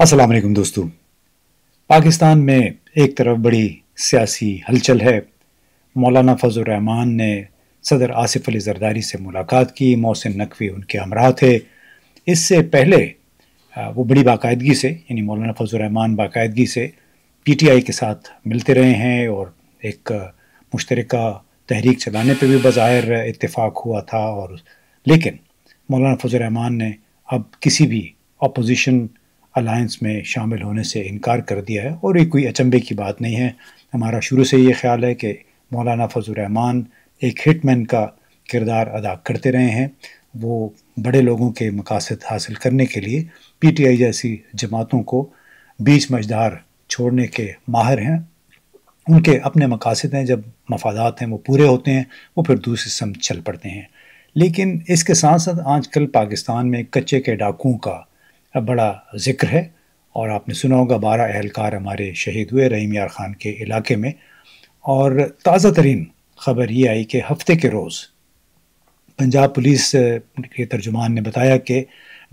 अस्सलाम दोस्तों पाकिस्तान में एक तरफ बड़ी सियासी हलचल है मौलाना फजलरहमान ने सदर आसिफ अली जरदारी से मुलाकात की मोहसिन नकवी उनके हमरा थे इससे पहले वो बड़ी बाकायदगी से यानी मौलाना फजलरहमान बाकायदगी से पी टी आई के साथ मिलते रहे हैं और एक मुश्तर तहरीक चलाने पर भी बज़ाहिर इतफ़ाक़ हुआ था और लेकिन मौलाना फजल फजलरहमान ने अब किसी भी अपोजिशन अलायंस में शामिल होने से इनकार कर दिया है और ये कोई अचंभे की बात नहीं है हमारा शुरू से ये ख्याल है कि मौलाना फजलरहमान एक हिटमैन का किरदार अदा करते रहे हैं वो बड़े लोगों के मकासद हासिल करने के लिए पीटीआई जैसी जमातों को बीच मझदार छोड़ने के माहिर हैं उनके अपने मकासद हैं जब मफादात हैं वो पूरे होते हैं वो फिर दूसरी सम चल पड़ते हैं लेकिन इसके साथ साथ आजकल पाकिस्तान में कच्चे के डाकुओं का बड़ा ज़िक्र है और आपने सुना होगा बारह अहलकार हमारे शहीद हुए रहीम यार ख़ान के इलाके में और ताज़ा तरीन खबर ये आई कि हफ्ते के रोज़ पंजाब पुलिस के तर्जुमान ने बताया कि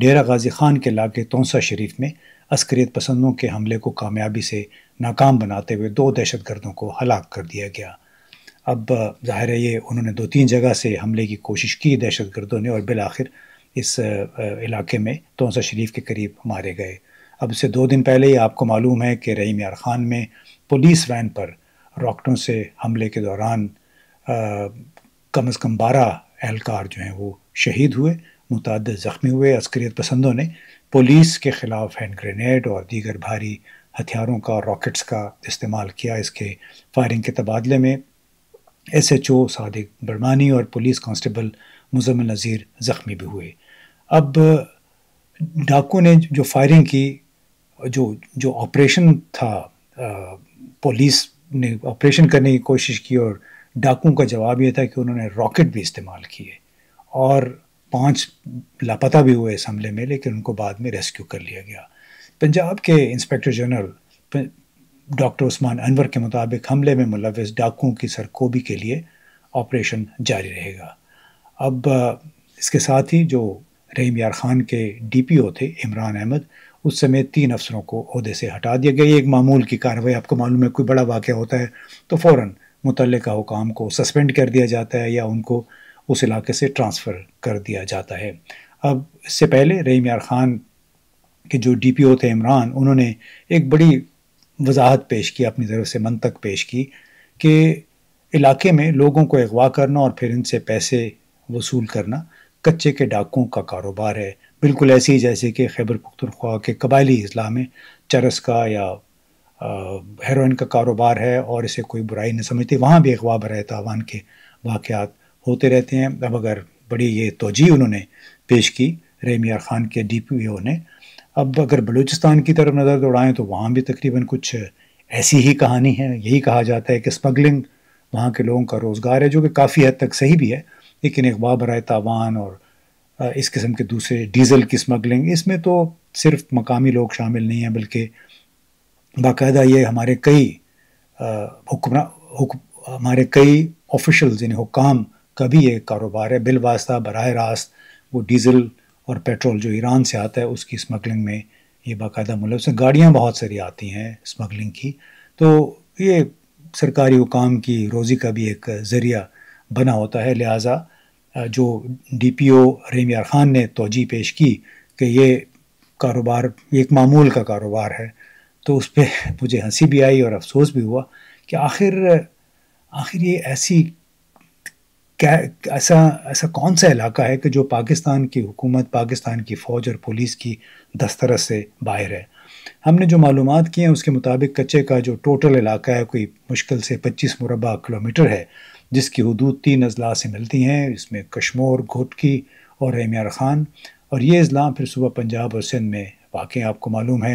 डेरा गाजी खान के इलाके तोसा शरीफ में अस्करियत पसंदों के हमले को कामयाबी से नाकाम बनाते हुए दो दहशत गर्दों को हलाक कर दिया गया अब जाहिर है ये उन्होंने दो तीन जगह से हमले की कोशिश की दहशत गर्दों ने और बिल आखिर इस इलाके में तोसा शरीफ के करीब मारे गए अब से दो दिन पहले ही आपको मालूम है कि रहीम यार खान में पुलिस वैन पर रॉकेटों से हमले के दौरान कम अज़ कम बारह एहलकार जो हैं वो शहीद हुए मुतद ज़ख्मी हुए अस्करियत पसंदों ने पुलिस के ख़िलाफ़ हैंड ग्रेनेड और दीगर भारी हथियारों का रॉकेट्स का इस्तेमाल किया इसके फायरिंग के तबादले में S H O Sadiq Barmani और पुलिस कांस्टेबल मुजम्मिल नज़ीर ज़ख्मी भी हुए अब डाकू ने जो फायरिंग की जो जो ऑपरेशन था पुलिस ने ऑपरेशन करने की कोशिश की और डाकू का जवाब यह था कि उन्होंने रॉकेट भी इस्तेमाल किए और पांच लापता भी हुए इस हमले में लेकिन उनको बाद में रेस्क्यू कर लिया गया पंजाब के inspector general doctor Usman Anwar के मुताबिक हमले में मुलविस डाकुओं की सरकोबी के लिए ऑपरेशन जारी रहेगा अब इसके साथ ही जो रहीम यार खान के डी पी ओ थे इमरान अहमद उस समय तीन अफसरों को अहदे से हटा दिया गया एक मामूल की कार्रवाई आपको मालूम है कोई बड़ा वाक़ होता है तो फ़ौर मुतल हुकाम को सस्पेंड कर दिया जाता है या उनको उस इलाके से ट्रांसफ़र कर दिया जाता है अब इससे पहले रहीम यार खान के जो डी पी ओ थे इमरान उन्होंने एक बड़ी वजाहत पेश की अपनी तरफ से तक पेश की कि इलाके में लोगों को अगवा करना और फिर इनसे पैसे वसूल करना कच्चे के डाकों का कारोबार है बिल्कुल ऐसे ही जैसे कि खैबर पख्तनख्वा के कबायली अजला में चरस का या हेरोइन का कारोबार है और इसे कोई बुराई नहीं समझती वहाँ भी अगवा बर तावान के वाक़ होते रहते हैं अब अगर बड़ी ये तोजी उन्होंने पेश की रेमियार ख़ान के डी पी ओ ने अब अगर बलूचिस्तान की तरफ नज़र दौड़ाएँ तो वहाँ भी तकरीबन कुछ ऐसी ही कहानी है यही कहा जाता है कि स्मगलिंग वहाँ के लोगों का रोज़गार है जो कि काफ़ी हद तक सही भी है लेकिन अखबार बरए तावान और इस किस्म के दूसरे डीजल की स्मगलिंग इसमें तो सिर्फ मकामी लोग शामिल नहीं हैं बल्कि बाकायदा ये हमारे कई हमारे कई ऑफिशल यानी हुकाम का भी ये कारोबार है बिल वास्ता बरह रास्त वो डीजल और पेट्रोल जो ईरान से आता है उसकी स्मगलिंग में ये बाकायदा मुल से गाड़ियाँ बहुत सारी आती हैं स्मगलिंग की तो ये सरकारी हुकाम की रोज़ी का भी एक ज़रिया बना होता है लिहाजा जो डी पी रेम यार ख़ान ने तोजी पेश की कि ये कारोबार एक मामूल का कारोबार है तो उस पर मुझे हंसी भी आई और अफसोस भी हुआ कि आखिर आखिर ये ऐसी क्या ऐसा ऐसा कौन सा इलाका है कि जो पाकिस्तान की हुकूमत पाकिस्तान की फ़ौज और पुलिस की दस्तरस से बाहर है हमने जो मालूम की हैं उसके मुताबिक कच्चे का जो टोटल इलाका है कोई मुश्किल से पच्चीस मुरबा किलोमीटर है जिसकी हदूद तीन अजला से मिलती हैं इसमें कश्मोर घोटकी और रेमियार ख़ान और ये अजला फिर सुबह पंजाब और सिंध में वाक़ आपको मालूम है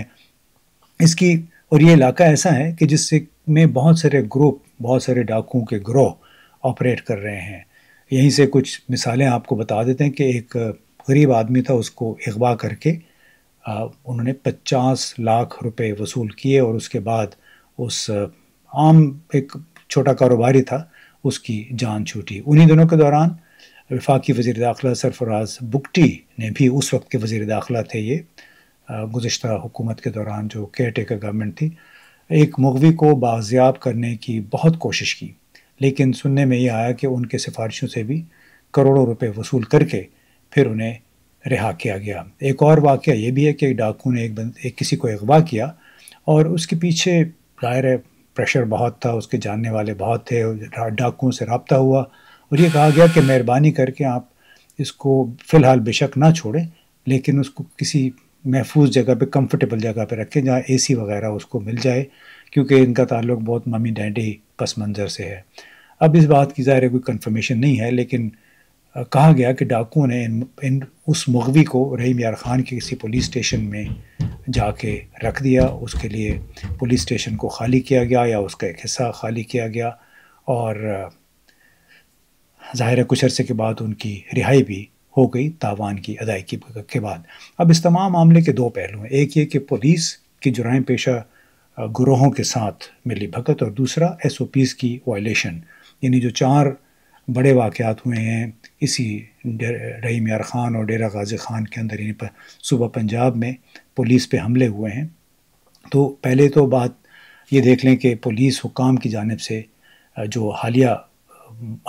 इसकी और ये इलाका ऐसा है कि जिससे में बहुत सारे ग्रुप बहुत सारे डाकुओं के ग्रोह ऑपरेट कर रहे हैं यहीं से कुछ मिसालें आपको बता देते हैं कि एक गरीब आदमी था उसको अगवा करके उन्होंने 50 लाख रुपए वसूल किए और उसके बाद उस आम एक छोटा कारोबारी था उसकी जान छूटी उन्हीं दिनों के दौरान विफाक़ी वज़ी दाखिला सरफराज बुकटी ने भी उस वक्त के वज़ी दाखिला थे ये गुज्त हुकूमत के दौरान जो केयर टेकर गवर्नमेंट थी एक मगवी को बाजियाब करने की बहुत कोशिश की लेकिन सुनने में यह आया कि उनके सिफारिशों से भी करोड़ों रुपये वसूल करके फिर उन्हें रिहा किया गया एक और वाक़ ये भी है कि डाकू ने एक बंद एक किसी को अगवा किया और उसके पीछे जाहिर है प्रेशर बहुत था उसके जानने वाले बहुत थे डाकुओं से रबता हुआ और ये कहा गया कि मेहरबानी करके आप इसको फ़िलहाल बेशक ना छोड़ें लेकिन उसको किसी महफूज जगह पे कंफर्टेबल जगह पे रखें जहाँ एसी वगैरह उसको मिल जाए क्योंकि इनका ताल्लुक बहुत मम्मी डैडी पस मंज़र से है अब इस बात की ज़ाहिर कोई कन्फर्मेशन नहीं है लेकिन कहा गया कि डाकुओं ने इन, इन उस मगवी को रहीम यार खान के किसी पुलिस स्टेशन में जाके रख दिया उसके लिए पुलिस स्टेशन को खाली किया गया या उसका एक हिस्सा खाली किया गया और ज़ाहिर कुछ अरसे के बाद उनकी रिहाई भी हो गई तावान की अदायगी के बाद अब इस तमाम मामले के दो पहलू हैं एक ये कि पुलिस की जुराम पेशा ग्रोहों के साथ मिली भगत और दूसरा एस ओ पीज़ की वायलेशन यानी जो चार बड़े वाक़ात हुए हैं इसी रहीम यार ख़ान और डेरा गाजी ख़ान के अंदर यानी सुबह पंजाब में पुलिस पे हमले हुए हैं तो पहले तो बात ये देख लें कि पुलिस हुकाम की जानब से जो हालिया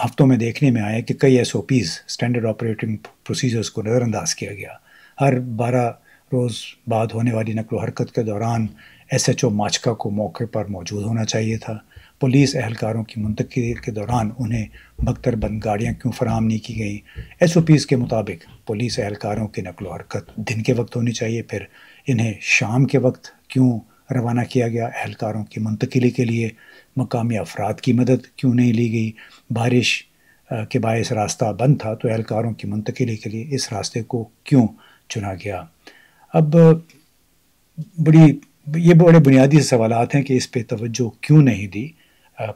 हफ्तों में देखने में आया कि कई S O Ps standard operating procedures को नज़रअंदाज किया गया हर बारह रोज़ बाद होने वाली नकल हरकत के दौरान एस एच ओ माचका को मौके पर मौजूद होना चाहिए था पुलिस एहलकारों की मंतकी के दौरान उन्हें बख्तर बंद गाड़ियाँ क्यों फराम नहीं की गई एस ओ पीज़ के मुताबिक पुलिस एहलकारों की नकल हरकत दिन के वक्त होनी चाहिए फिर इन्हें शाम के वक्त क्यों रवाना किया गया एहलकारों की मुंतकली के लिए मकामी अफराद की मदद क्यों नहीं ली गई बारिश के बायस रास्ता बंद था तो एहलकारों की मुंतकली के लिए इस रास्ते को क्यों चुना गया अब बड़ी ये बड़े बुनियादी सवाल हैं कि इस पर तवज्जो क्यों नहीं दी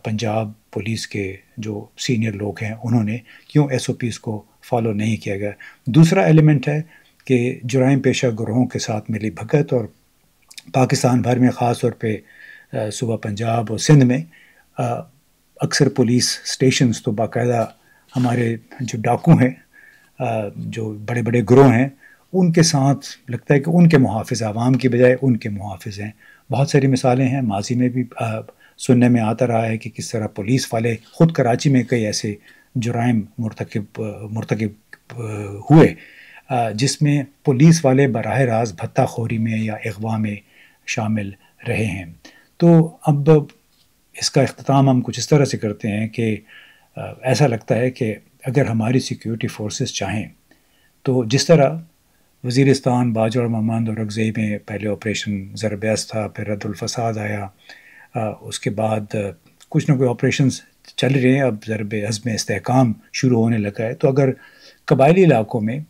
पंजाब पुलिस के जो सीनियर लोग हैं उन्होंने क्यों एस को फॉलो नहीं किया गया दूसरा एलिमेंट है कि जुराइम पेशा ग्रोहों के साथ मिली भगत और पाकिस्तान भर में ख़ास तौर पर सुबह पंजाब और सिंध में अक्सर पुलिस स्टेशंस तो बाकायदा हमारे जो डाकू हैं जो बड़े बड़े ग्रोह हैं उनके साथ लगता है कि उनके मुहाफ़ आवाम की बजाय उनके मुहाफ़ हैं बहुत सारी मिसालें हैं माजी में भी सुनने में आता रहा है कि किस तरह पुलिस वाले ख़ुद कराची में कई ऐसे जुराम मरतकब मरतकब हुए जिसमें पुलिस वाले बरह भत्ता भत्ताखोरी में या अगवा में शामिल रहे हैं तो अब इसका अख्ताम हम कुछ इस तरह से करते हैं कि ऐसा लगता है कि अगर हमारी सिक्योरिटी फोर्सेस चाहें तो जिस तरह वजीरस्तान बाजवा ममांद और में पहले ऑपरेशन जरबैस था फिर रद्दुलफसाद आया उसके बाद कुछ ना कोई ऑपरेशन चल रहे हैं अब ज़रब अज़म इसकाम शुरू होने लगा है तो अगर कबायली इलाकों में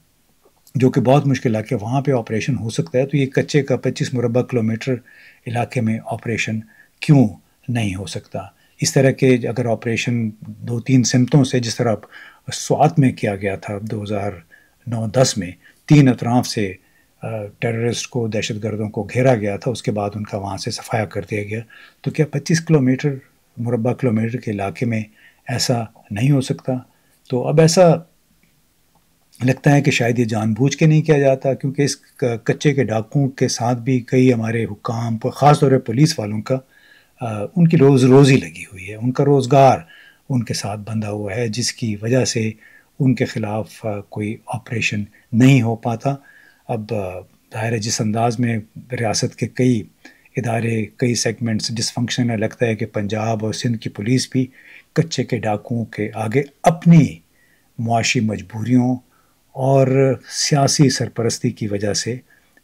जो कि बहुत मुश्किल इलाके वहाँ पर ऑपरेशन हो सकता है तो ये कच्चे का पच्चीस मुरबा किलोमीटर इलाके में ऑपरेशन क्यों नहीं हो सकता इस तरह के अगर ऑपरेशन दो तीन सिमतों से जिस तरह स्वात में किया गया था नौ दस में तीन अतराफ से टेररिस्ट को दहशत गर्दों को घेरा गया था उसके बाद उनका वहाँ से सफाया कर दिया गया तो क्या 25 किलोमीटर मुरबा किलोमीटर के इलाके में ऐसा नहीं हो सकता तो अब ऐसा लगता है कि शायद ये जानबूझ के नहीं किया जाता क्योंकि इस कच्चे के डाकुओं के साथ भी कई हमारे हुकाम पर ख़ास तौर पर पुलिस वालों का आ, उनकी रोज़ रोज़ी लगी हुई है उनका रोज़गार उनके साथ बंधा हुआ है जिसकी वजह से उनके ख़िलाफ़ कोई ऑपरेशन नहीं हो पाता अब ज़ाहिर है जिस अंदाज में रियासत के कई इदारे कई सेगमेंट्स डिसफंक्शन है लगता है कि पंजाब और सिंध की पुलिस भी कच्चे के डाकुओं के आगे अपनी मुआशी मजबूरियों और सियासी सरपरस्ती की वजह से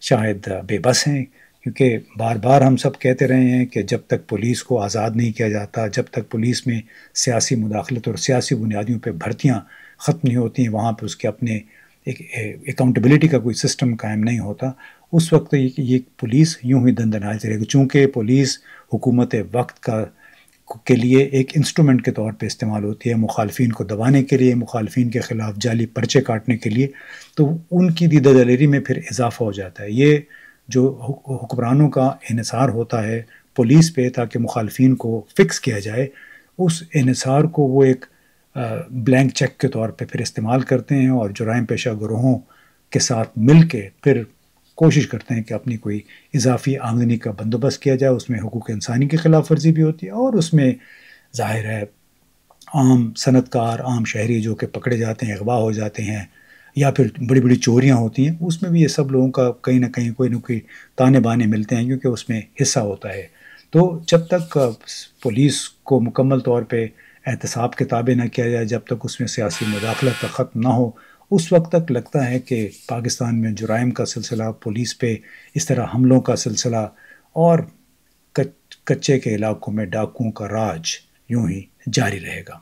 शायद बेबस हैं क्योंकि बार बार हम सब कहते रहे हैं कि जब तक पुलिस को आज़ाद नहीं किया जाता जब तक पुलिस में सियासी मुदाखलत और सियासी बुनियादियों पर भर्तियाँ ख़त्म नहीं होती हैं वहाँ पर उसके अपने एक अकाउंटेबिलिटी का कोई सिस्टम कायम नहीं होता उस वक्त ये ये पुलिस यूं ही दंदनाज रहेगी चूँकि पुलिस हुकूमत वक्त का के लिए एक इंस्ट्रूमेंट के तौर पे इस्तेमाल होती है मुखालफन को दबाने के लिए मुखालफी के ख़िलाफ़ जाली पर्चे काटने के लिए तो उनकी दीदा दलेरी में फिर इजाफा हो जाता है ये जो हुक्मरानों का इसार होता है पुलिस पे ताकि मुखालफन को फ़िक्स किया जाए उस इसार को वो एक ब्लैंक चेक के तौर पे फिर इस्तेमाल करते हैं और जुराम पेशा ग्रोहों के साथ मिल के फिर कोशिश करते हैं कि अपनी कोई इजाफी आमदनी का बंदोबस्त किया जाए उसमें हकूक इंसानी की खिलाफ वर्जी भी होती है और उसमें जाहिर है आम सनतकार आम शहरी जो कि पकड़े जाते हैं अगवा हो जाते हैं या फिर बड़ी बड़ी चोरियाँ होती हैं उसमें भी ये सब लोगों का कहीं ना कहीं कोई ना कोई ताने बाने मिलते हैं क्योंकि उसमें हिस्सा होता है तो जब तक पुलिस को मुकम्मल तौर पर एहतसाब किताबें ना किया जाए जब तक उसमें सियासी मुदाखलत ख़त्म ना हो उस वक्त तक लगता है कि पाकिस्तान में जुराइम का सिलसिला पुलिस पे इस तरह हमलों का सिलसिला और कच्चे के इलाकों में डाकुओं का राज यूं ही जारी रहेगा